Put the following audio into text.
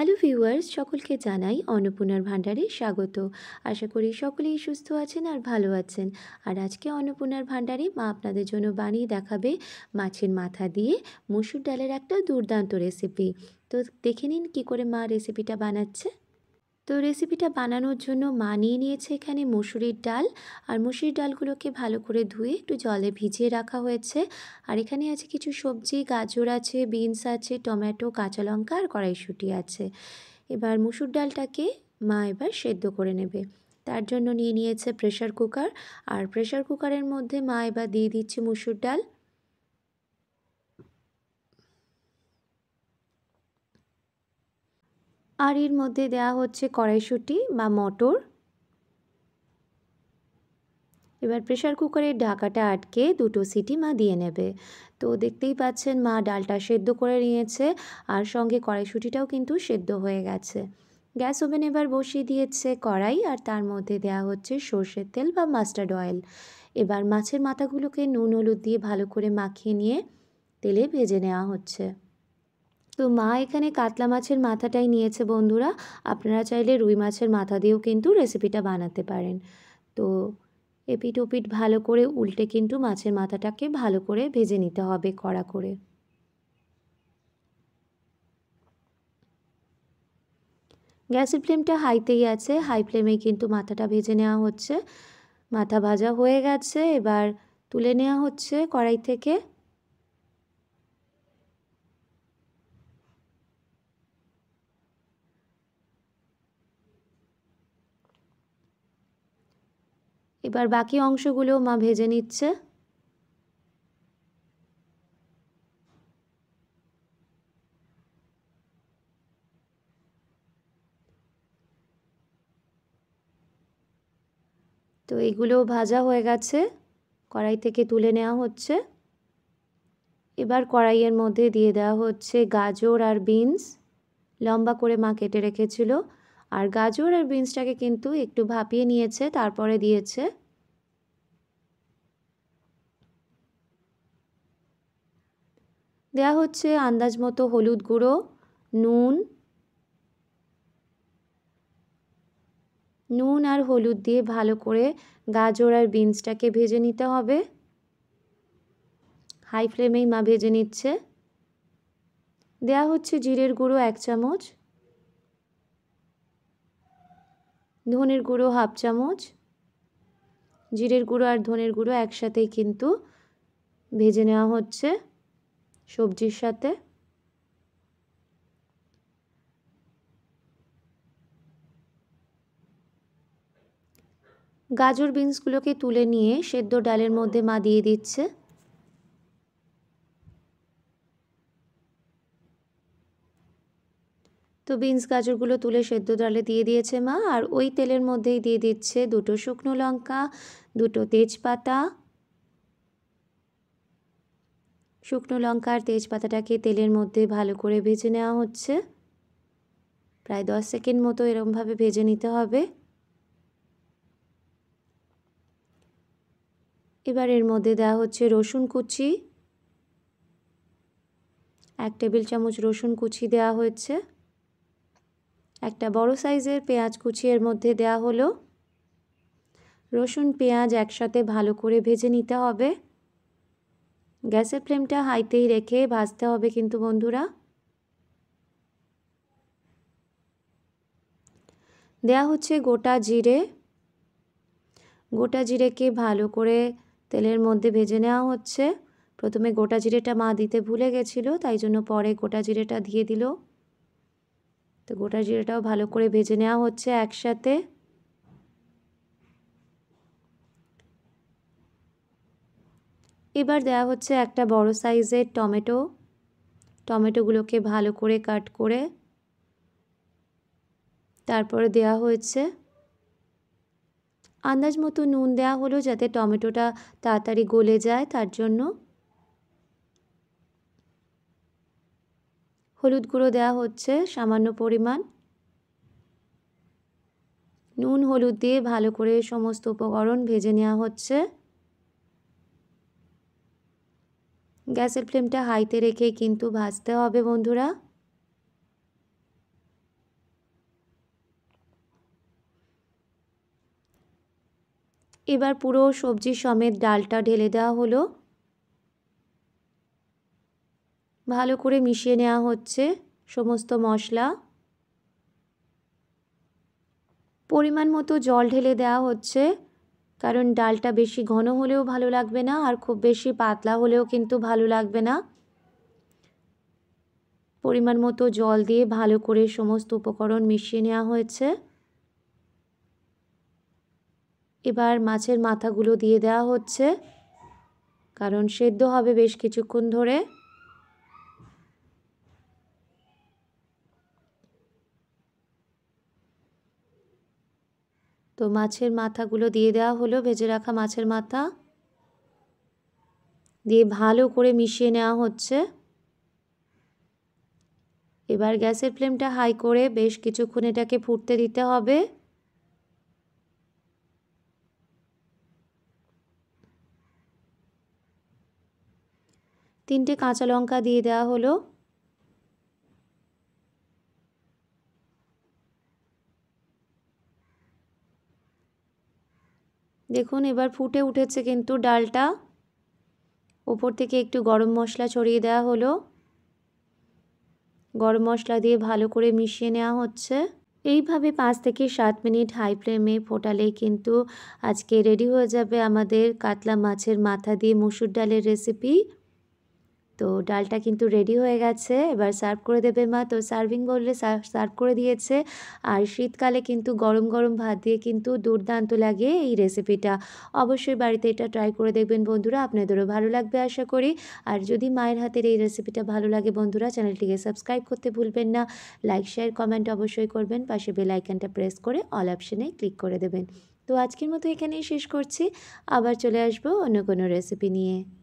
hello viewers সকলকে জানাই অন্নপূর্ণার ভাণ্ডারে স্বাগত আশা করি সকলেই সুস্থ আছেন আর ভালো আছেন আর আজকে অন্নপূর্ণার ভাণ্ডারে মা আপনাদের জন্য বানিয়ে দেখাবে মাছের মাথা দিয়ে মসুর ডালের একটা দুর্দান্ত রেসিপি তো দেখে নিন কী করে মা রেসিপিটা বানাচ্ছে তো রেসিপিটা বানানোর জন্য মা নিয়ে নিয়েছে এখানে মুসুরির ডাল আর মুসুরির ডালগুলোকে ভালো করে ধুয়ে একটু জলে ভিজিয়ে রাখা হয়েছে আর এখানে আছে কিছু সবজি গাজর আছে বিনস আছে টমেটো কাঁচা লঙ্কা আর কড়াইশুঁটি আছে এবার মুসুর ডালটাকে মা এবার সেদ্ধ করে নেবে তার জন্য নিয়ে নিয়েছে প্রেশার কুকার আর প্রেশার কুকারের মধ্যে মা এবার দিয়ে দিচ্ছে মুসুর ডাল আর এর মধ্যে দেয়া হচ্ছে কড়াইশুটি বা মটর এবার প্রেশার কুকারের ঢাকাটা আটকে দুটো সিটি মা দিয়ে নেবে তো দেখতেই পাচ্ছেন মা ডালটা সেদ্ধ করে নিয়েছে আর সঙ্গে কড়াইশুটিটাও কিন্তু সেদ্ধ হয়ে গেছে গ্যাস ওভেন এবার বসিয়ে দিয়েছে কড়াই আর তার মধ্যে দেয়া হচ্ছে সর্ষের তেল বা মাস্টার্ড অয়েল এবার মাছের মাথাগুলোকে নুন হলুদ দিয়ে ভালো করে মাখিয়ে নিয়ে তেলে ভেজে নেওয়া হচ্ছে তো মা এখানে কাতলা মাছের মাথাটাই নিয়েছে বন্ধুরা আপনারা চাইলে রুই মাছের মাথা দিয়েও কিন্তু রেসিপিটা বানাতে পারেন তো এপিট ওপিট ভালো করে উল্টে কিন্তু মাছের মাথাটাকে ভালো করে ভেজে নিতে হবে কড়া করে গ্যাসের ফ্লেমটা হাইতেই আছে হাই ফ্লেমে কিন্তু মাথাটা ভেজে নেওয়া হচ্ছে মাথা ভাজা হয়ে গেছে এবার তুলে নেওয়া হচ্ছে কড়াই থেকে এবার বাকি অংশগুলো মা ভেজে নিচ্ছে তো এগুলো ভাজা হয়ে গেছে কড়াই থেকে তুলে নেওয়া হচ্ছে এবার কড়াইয়ের মধ্যে দিয়ে দেওয়া হচ্ছে গাজর আর বিনস লম্বা করে মা কেটে রেখেছিল আর গাজর আর বিনসটাকে কিন্তু একটু ভাপিয়ে নিয়েছে তারপরে দিয়েছে দেয়া হচ্ছে আন্দাজ মতো হলুদ গুঁড়ো নুন নুন আর হলুদ দিয়ে ভালো করে গাজর আর বিনসটাকে ভেজে নিতে হবে হাই ফ্লেমেই মা ভেজে নিচ্ছে দেয়া হচ্ছে জিরের গুঁড়ো এক চামচ ধনের গুঁড়ো হাফ চামচ জিরের গুঁড়ো আর ধনের গুঁড়ো একসাথেই কিন্তু ভেজে নেওয়া হচ্ছে সবজির সাথে গাজর বিনসগুলোকে তুলে নিয়ে সেদ্ধ ডালের মধ্যে মা দিয়ে দিচ্ছে তো বিনস গাজরগুলো তুলে সেদ্ধ ডালে দিয়ে দিয়েছে মা আর ওই তেলের মধ্যেই দিয়ে দিচ্ছে দুটো শুকনো লঙ্কা দুটো তেজপাতা শুকনো লঙ্কার তেজপাতাটাকে তেলের মধ্যে ভালো করে ভেজে নেওয়া হচ্ছে প্রায় দশ সেকেন্ড মতো এরমভাবে ভেজে নিতে হবে এবার এর মধ্যে দেওয়া হচ্ছে রসুন কুচি এক টেবিল চামচ রসুন কুচি দেওয়া হয়েছে একটা বড় সাইজের পেঁয়াজ কুচি এর মধ্যে দেওয়া হলো রসুন পেঁয়াজ একসাথে ভালো করে ভেজে নিতে হবে গ্যাসের ফ্লেমটা হাইতেই রেখে ভাজতে হবে কিন্তু বন্ধুরা দেয়া হচ্ছে গোটা জিরে গোটা জিরেকে ভালো করে তেলের মধ্যে ভেজে নেওয়া হচ্ছে প্রথমে গোটা জিরেটা মা দিতে ভুলে গেছিলো তাই জন্য পরে গোটা জিরেটা দিয়ে দিল তো গোটা জিরেটাও ভালো করে ভেজে নেওয়া হচ্ছে একসাথে এবার দেওয়া হচ্ছে একটা বড় সাইজের টমেটো টমেটোগুলোকে ভালো করে কাট করে তারপরে দেয়া হয়েছে আন্দাজ মতো নুন দেওয়া হলো যাতে টমেটোটা তাড়াতাড়ি গলে যায় তার জন্য হলুদ গুঁড়ো দেওয়া হচ্ছে সামান্য পরিমাণ নুন হলুদ দিয়ে ভালো করে সমস্ত উপকরণ ভেজে নেওয়া হচ্ছে গ্যাসের ফ্লেমটা হাইতে রেখে কিন্তু ভাজতে হবে বন্ধুরা এবার পুরো সবজি সমেত ডালটা ঢেলে দেওয়া হলো ভালো করে মিশিয়ে নেওয়া হচ্ছে সমস্ত মশলা পরিমাণ মতো জল ঢেলে দেওয়া হচ্ছে কারণ ডালটা বেশি ঘন হলেও ভালো লাগবে না আর খুব বেশি পাতলা হলেও কিন্তু ভালো লাগবে না পরিমাণ মতো জল দিয়ে ভালো করে সমস্ত উপকরণ মিশিয়ে নেওয়া হয়েছে এবার মাছের মাথাগুলো দিয়ে দেওয়া হচ্ছে কারণ সেদ্ধ হবে বেশ কিছুক্ষণ ধরে তো মাছের মাথাগুলো দিয়ে দেওয়া হলো ভেজে রাখা মাছের মাথা দিয়ে ভালো করে মিশিয়ে নেওয়া হচ্ছে এবার গ্যাসের ফ্লেমটা হাই করে বেশ কিছুক্ষণ এটাকে ফুটতে দিতে হবে তিনটে কাঁচা লঙ্কা দিয়ে দেওয়া হলো দেখুন এবার ফুটে উঠেছে কিন্তু ডালটা ওপর থেকে একটু গরম মশলা ছড়িয়ে দেওয়া হলো গরম মশলা দিয়ে ভালো করে মিশিয়ে নেওয়া হচ্ছে এইভাবে পাঁচ থেকে সাত মিনিট হাই ফ্লেমে ফোটালেই কিন্তু আজকে রেডি হয়ে যাবে আমাদের কাতলা মাছের মাথা দিয়ে মসুর ডালের রেসিপি তো ডালটা কিন্তু রেডি হয়ে গেছে এবার সার্ভ করে দেবে মা তো সার্ভিং বললে সার্ভ করে দিয়েছে আর শীতকালে কিন্তু গরম গরম ভাত দিয়ে কিন্তু দুর্দান্ত লাগে এই রেসিপিটা অবশ্যই বাড়িতে এটা ট্রাই করে দেখবেন বন্ধুরা আপনাদেরও ভালো লাগবে আশা করি আর যদি মায়ের হাতের এই রেসিপিটা ভালো লাগে বন্ধুরা চ্যানেলটিকে সাবস্ক্রাইব করতে ভুলবেন না লাইক শেয়ার কমেন্ট অবশ্যই করবেন পাশে বেল আইকনটা প্রেস করে অল অপশানে ক্লিক করে দেবেন তো আজকের মতো এখানেই শেষ করছি আবার চলে আসবো অন্য কোনো রেসিপি নিয়ে